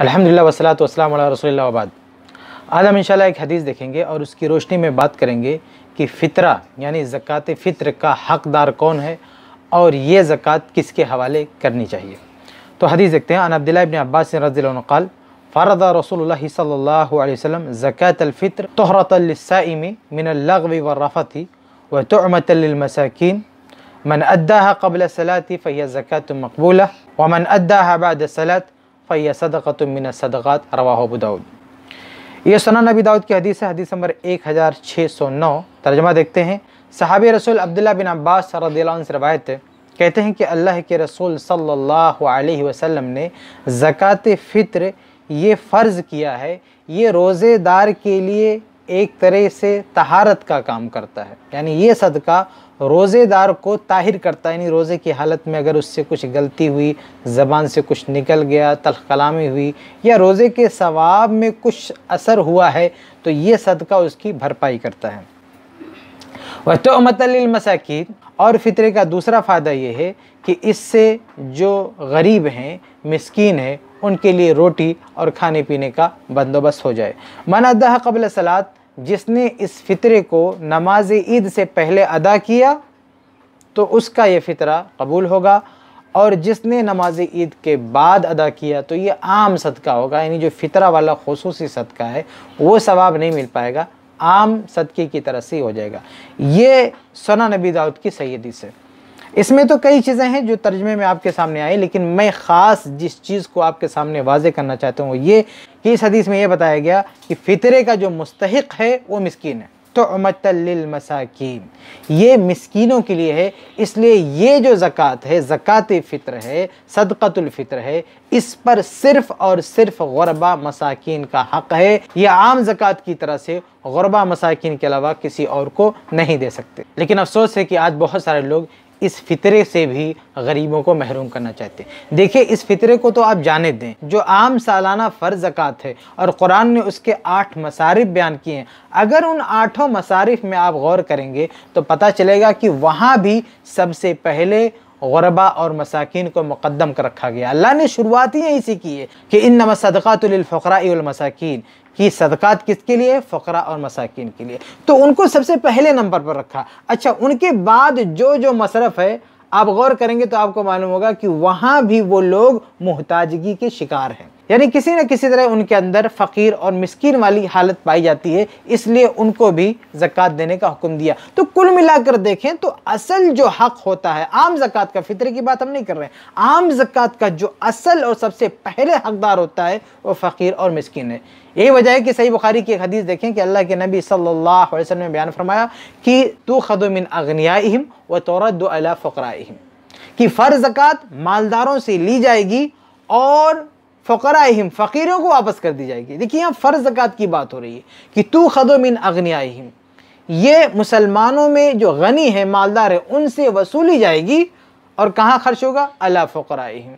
अल्हम्दुलिल्लाह वसलात वसलाम रसोल्लाबाद आज हम इंशाल्लाह एक हदीस देखेंगे और उसकी रोशनी में बात करेंगे कि फ़ितरा यानी ज़क़़त फ़ितर का हकदार कौन है और ये ज़क़़त किसके हवाले करनी चाहिए तो हदीस देखते हैं अन अब्दुल्ला इबन अब्बास रजील फ़रद रसूल सल्ला वसम ज़क़़तफ़ितर तहरतलसाइमी मिनलगवी व रफ़ती व तमतलमसाकिन मन अद्दा कबल सलाती फ़ैया ज़क़़त मकबूला व मन अद्दा बाद सलात फ़ैया सदक़त मिन सदक़ात अबू दाऊद ये सुना नबी दाऊद की हदीस है हदीस नंबर एक हज़ार छः सौ नौ तर्जमा देखते हैं सहाब रसूल अब्दुल्ला बिन अब्बास रदील से रवायत कहते हैं कि अल्लाह के रसूल सल्लल्लाहु अलैहि वसल्लम ने ज़क़़त फ़ित्र ये फ़र्ज़ किया है ये रोज़ेदार के लिए एक तरह से तहारत का काम करता है यानी ये सदका रोज़ेदार को ताहिर करता है यानी रोज़े की हालत में अगर उससे कुछ गलती हुई ज़बान से कुछ निकल गया तलख कलामी हुई या रोज़े के सवाब में कुछ असर हुआ है तो ये सदका उसकी भरपाई करता है वह तो मतलमसाकिन और फितरे का दूसरा फ़ायदा ये है कि इससे जो गरीब हैं मस्किन है उनके लिए रोटी और खाने पीने का बंदोबस्त हो जाए मन अदा कबल सलात जिसने इस फितरे को नमाज ईद से पहले अदा किया तो उसका यह फ़ितरा कबूल होगा और जिसने नमाज ईद के बाद अदा किया तो ये आम सदका होगा यानी जो फितरा वाला खसूसी सदका है वो सवाब नहीं मिल पाएगा आम सदक़े की तरह से हो जाएगा ये सोना नबी दाऊद की सैदी से इसमें तो कई चीज़ें हैं जो तर्जमे में आपके सामने आई लेकिन मैं ख़ास जिस चीज़ को आपके सामने वाजे करना चाहता हूँ ये कि इस हदीस में ये बताया गया कि फ़ितरे का जो मुस्तक है वो मस्किन है तो मतलमसाकिन ये मस्किनों के लिए है इसलिए ये जो ज़क़़त है ज़क़़त फ़ितर है सदक़तुल्फ़ितर है इस पर सिर्फ़ और सिर्फ़ गरबा मसाकिन का हक़ है यह आम ज़क़़त की तरह से गरबा मसाकिन के अलावा किसी और को नहीं दे सकते लेकिन अफसोस है कि आज बहुत सारे लोग इस फितरे से भी गरीबों को महरूम करना चाहते हैं देखिए इस फितरे को तो आप जाने दें जो आम सालाना फ़र्ज ज़क़ात है और कुरान ने उसके आठ मसारिफ बयान किए हैं अगर उन आठों मसारिफ में आप गौर करेंगे तो पता चलेगा कि वहाँ भी सबसे पहले गरबा और मसाकिन को मुकदम कर रखा गया अल्लाह ने शुरुआत ही यहीं से की है कि इन नम नमसदातफ़रामसाकिन कि सदक़ात किसके लिए फ़करा और मसाकिन के लिए तो उनको सबसे पहले नंबर पर रखा अच्छा उनके बाद जो जो मसरफ़ है आप गौर करेंगे तो आपको मालूम होगा कि वहाँ भी वो लोग मोहताजगी के शिकार हैं यानी किसी न किसी तरह उनके अंदर फ़कीर और मस्किन वाली हालत पाई जाती है इसलिए उनको भी ज़क़़त देने का हुक्म दिया तो कुल मिलाकर देखें तो असल जो हक़ होता है आम ज़क़़त का फितरे की बात हम नहीं कर रहे हैं आम ज़क़़त का जो असल और सबसे पहले हकदार होता है वो फ़कीर और मस्किन है यही वजह है कि सही बुखारी की एक हदीस देखें कि अल्लाह के नबी सल्लल्लाहु अलैहि वसल्लम ने बयान फरमाया कि तो खदमिन अगनियाम व तोरद अला फ़कराम कि फ़र्ज़ ज़क़़त मालदारों से ली जाएगी और फ़कराहिम फ़कीरों को वापस कर दी जाएगी देखिए यहाँ फ़र्ज ज़क़ात की बात हो रही है कि तू खदो मिन अग्नियाम ये मुसलमानों में जो गनी है मालदार है उनसे वसूली जाएगी और कहाँ खर्च होगा अला फ़कराहिम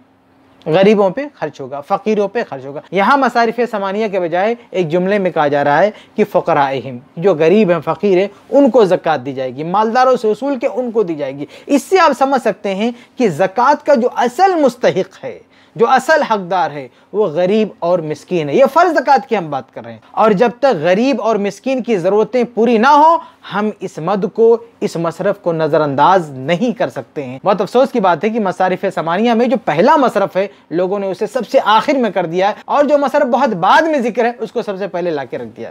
गरीबों पे खर्च होगा फ़कीरों पे खर्च होगा यहाँ मसारफ समानिया के बजाय एक जुमले में कहा जा रहा है कि अहम जो गरीब हैं फ़कीर हैं उनको ज़क़़त दी जाएगी मालदारों से वसूल के उनको दी जाएगी इससे आप समझ सकते हैं कि ज़क़़त का जो असल मुस्तक है जो असल हकदार है वो गरीब और मिसकीन है ये फ़र्ज ज़क़़त की हम बात कर रहे हैं और जब तक गरीब और मिसकीन की ज़रूरतें पूरी ना हो हम इस मद को इस मशरफ को नज़रअंदाज नहीं कर सकते हैं बहुत अफसोस की बात है कि मसारफ समानिया में जो पहला मशरफ है लोगों ने उसे सबसे आखिर में कर दिया है और जो मशरफ बहुत बाद में जिक्र है उसको सबसे पहले ला रख दिया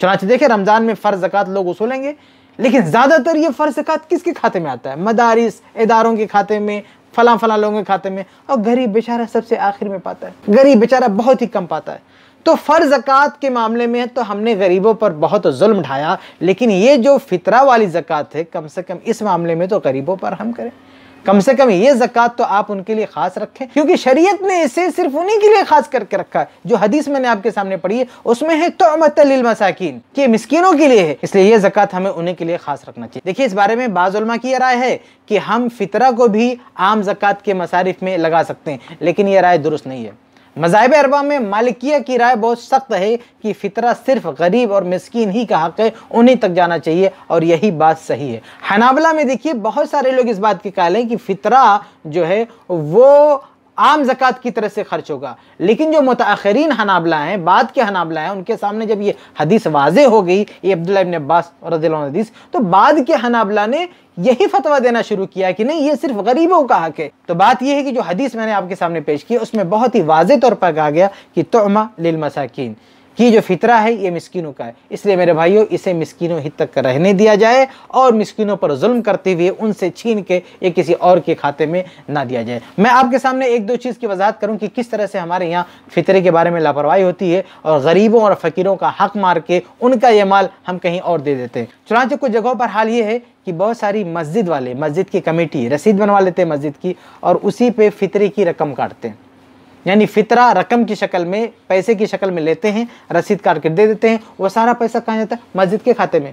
चुनाच देखे रमज़ान में फ़र्ज ज़क़़त लोग उसूलेंगे लेकिन ज़्यादातर ये फ़र्ज ज़क़़त किसके खाते में आता है मदारिस इदारों के खाते में फला फला लोगों के खाते में और गरीब बेचारा सबसे आखिर में पाता है गरीब बेचारा बहुत ही कम पाता है तो फ़र्ज जक़ात के मामले में तो हमने गरीबों पर बहुत जुल्म ढाया लेकिन ये जो फितरा वाली ज़क़़त है कम से कम इस मामले में तो गरीबों पर हम करें कम से कम ये ज़क़़त तो आप उनके लिए ख़ास रखें क्योंकि शरीयत ने इसे सिर्फ उन्हीं के लिए ख़ास करके रखा है जो हदीस मैंने आपके सामने पढ़ी है उसमें है तो मसाकिन कि मिसकीनों के लिए है इसलिए ये ज़क़़त हमें उन्हीं के लिए ख़ास रखना चाहिए देखिए इस बारे में बाज़ुलमा की राय है कि हम फितरा को भी आम जक़ात के मसारिफ में लगा सकते हैं लेकिन यह राय दुरुस्त नहीं है मजाहब अरबा में मालिकिया की राय बहुत सख्त है कि फितरा सिर्फ गरीब और मस्किन ही का हक है उन्हीं तक जाना चाहिए और यही बात सही है हनाबला में देखिए बहुत सारे लोग इस बात के कायल हैं कि फितरा जो है वो आम जक़ात की तरह से खर्च होगा लेकिन जो मतरीन हनाबला हैं बाद के हनाबला हैं उनके सामने जब ये हदीस वाज हो गई ये अब्दुल्ला अब्बास और हदीस तो बाद के हनाबला ने यही फतवा देना शुरू किया कि नहीं ये सिर्फ गरीबों का हक है तो बात यह है कि जो हदीस मैंने आपके सामने पेश की उसमें बहुत ही वाज तौर पर कहा गया कि तोमा लिल मसाकिन कि जो फितरा है ये मिसकिनों का है इसलिए मेरे भाइयों इसे मिसकिनों हित तक रहने दिया जाए और मिसकिनों पर जुल्म करते हुए उनसे छीन के ये किसी और के खाते में ना दिया जाए मैं आपके सामने एक दो चीज़ की वजाहत करूँ कि किस तरह से हमारे यहाँ फितरे के बारे में लापरवाही होती है और गरीबों और फ़कीरों का हक मार के उनका ये माल हम कहीं और दे देते हैं चुनाचे कुछ जगहों पर हाल ये है कि बहुत सारी मस्जिद वाले मस्जिद की कमेटी रसीद बनवा लेते हैं मस्जिद की और उसी पे फितरे की रकम काटते हैं यानी फितरा रकम की शक्ल में पैसे की शक्ल में लेते हैं रसीद काट के दे देते हैं वो सारा पैसा कहाँ जाता है मस्जिद के खाते में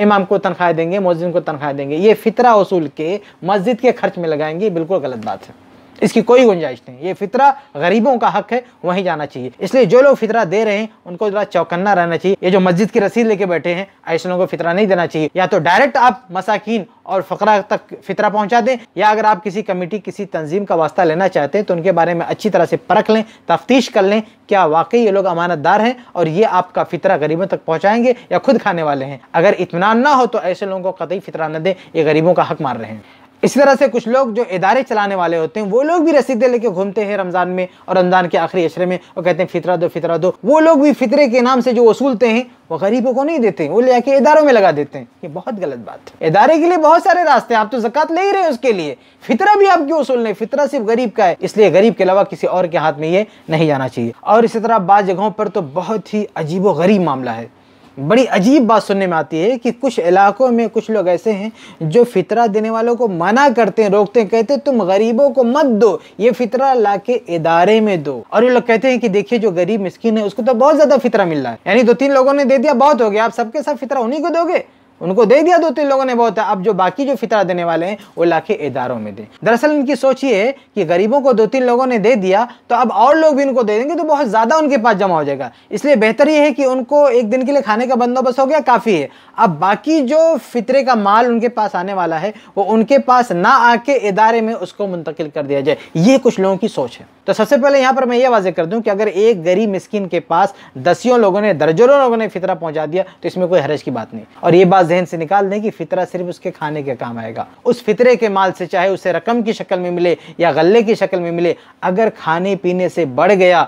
इमाम को तनख्वाह देंगे मोजिन को तनख्वाह देंगे ये फितरा वसूल के मस्जिद के खर्च में लगाएंगे बिल्कुल गलत बात है इसकी कोई गुंजाइश नहीं ये फितरा गरीबों का हक है वहीं जाना चाहिए इसलिए जो लोग फितरा दे रहे हैं उनको जरा चौकन्ना रहना चाहिए ये जो मस्जिद की रसीद लेके बैठे हैं ऐसे लोगों को फितरा नहीं देना चाहिए या तो डायरेक्ट आप मसाकिन और फ़करा तक फितरा पहुंचा दें या अगर आप किसी कमेटी किसी तंजीम का वास्ता लेना चाहते हैं तो उनके बारे में अच्छी तरह से परख लें तफ्तीश कर लें क्या वाकई ये लोग अमानतदार हैं और ये आपका फितरा गरीबों तक पहुँचाएंगे या खुद खाने वाले हैं अगर इतमान ना हो तो ऐसे लोगों को कतई फितरा न दें ये गरीबों का हक मार रहे हैं इसी तरह से कुछ लोग जो इदारे चलाने वाले होते हैं वो लोग भी रसीदे लेके घूमते हैं रमज़ान में और रमज़ान के आखिरी अशरे में वो कहते हैं फितरा दो फितरा दो वो लोग भी फितरे के नाम से जो वसूलते हैं वो गरीबों को नहीं देते वो लेके इदारों में लगा देते हैं ये बहुत गलत बात है इदारे के लिए बहुत सारे रास्ते हैं आप तो जक़ात ले ही रहे हैं उसके लिए फितरा भी आप क्यों वसूल नहीं फितरा सिर्फ गरीब का है इसलिए गरीब के अलावा किसी और के हाथ में ये नहीं जाना चाहिए और इसी तरह बाद जगहों पर तो बहुत ही अजीब गरीब मामला है बड़ी अजीब बात सुनने में आती है कि कुछ इलाकों में कुछ लोग ऐसे हैं जो फितरा देने वालों को मना करते हैं रोकते हैं कहते हैं तुम गरीबों को मत दो ये फितरा ला के इदारे में दो और ये लोग कहते हैं कि देखिए जो गरीब मिस्किन है उसको तो बहुत ज़्यादा फितरा मिल रहा है यानी दो तीन लोगों ने दे दिया बहुत हो गया आप सबके साथ फितरा उन्हीं को दोगे उनको दे दिया दो तीन लोगों ने बहुत अब जो बाकी जो फितरा देने वाले हैं वो लाखे इदारों में दें दरअसल इनकी सोच ये है कि गरीबों को दो तीन लोगों ने दे दिया तो अब और लोग भी इनको दे देंगे तो बहुत ज़्यादा उनके पास जमा हो जाएगा इसलिए बेहतर ये है कि उनको एक दिन के लिए खाने का बंदोबस्त हो गया काफ़ी है अब बाकी जो फितरे का माल उनके पास आने वाला है वो उनके पास ना आके इदारे में उसको मुंतकिल कर दिया जाए ये कुछ लोगों की सोच है तो सबसे पहले यहाँ पर मैं ये वाजे कर दूँ कि अगर एक गरीब मिस्किन के पास दसियों लोगों ने दर्जनों लोगों ने फितरा पहुँचा दिया तो इसमें कोई हरज की बात नहीं और ये बात जहन से निकाल दें कि फितरा सिर्फ उसके खाने के काम आएगा उस फितरे के माल से चाहे उसे रकम की शक्ल में मिले या गले की शक्ल में मिले अगर खाने पीने से बढ़ गया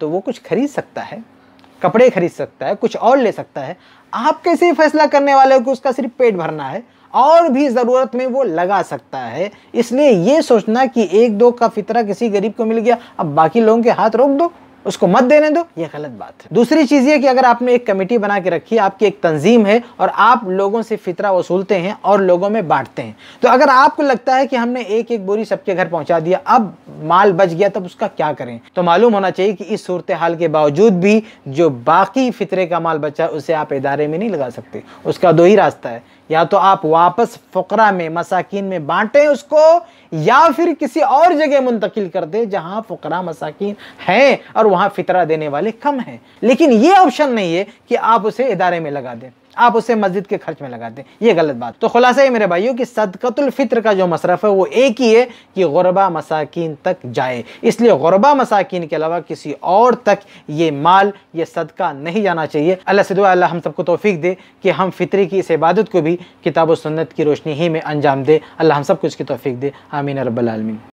तो वो कुछ खरीद सकता है कपड़े खरीद सकता है कुछ और ले सकता है आप कैसे फैसला करने वाले हो कि उसका सिर्फ पेट भरना है और भी ज़रूरत में वो लगा सकता है इसलिए ये सोचना कि एक दो का फितरा किसी गरीब को मिल गया अब बाकी लोगों के हाथ रोक दो उसको मत देने दो ये गलत बात है दूसरी चीज़ ये कि अगर आपने एक कमेटी बना के रखी है आपकी एक तंजीम है और आप लोगों से फितरा वसूलते हैं और लोगों में बांटते हैं तो अगर आपको लगता है कि हमने एक एक बोरी सबके घर पहुंचा दिया अब माल बच गया तब उसका क्या करें तो मालूम होना चाहिए कि इस सूरत हाल के बावजूद भी जो बाकी फितरे का माल बचा उसे आप इदारे में नहीं लगा सकते उसका दो ही रास्ता है या तो आप वापस फ़करा में मसाकिन में बांटें उसको या फिर किसी और जगह मुंतकिल कर दें जहाँ फ़करा मसाकिन हैं और वहाँ फितरा देने वाले कम हैं लेकिन ये ऑप्शन नहीं है कि आप उसे इदारे में लगा दें आप उसे मस्जिद के खर्च में लगाते हैं ये गलत बात तो खुलासा ये मेरे भाइयों कि सदकतुल फित्र का जो मशरफ है वो एक ही है कि गरबा मसाकिन तक जाए इसलिए गरबा मसाकिन के अलावा किसी और तक ये माल ये सदका नहीं जाना चाहिए अल्लाह से दुआ अल्लाह हम सबको तोफीक दे कि हम फितरे की इस इबादत को भी किताब सुन्नत की रोशनी ही में अंजाम दे अल्लाह हम सबको इसकी तोफीक दे आमीन रबालमीन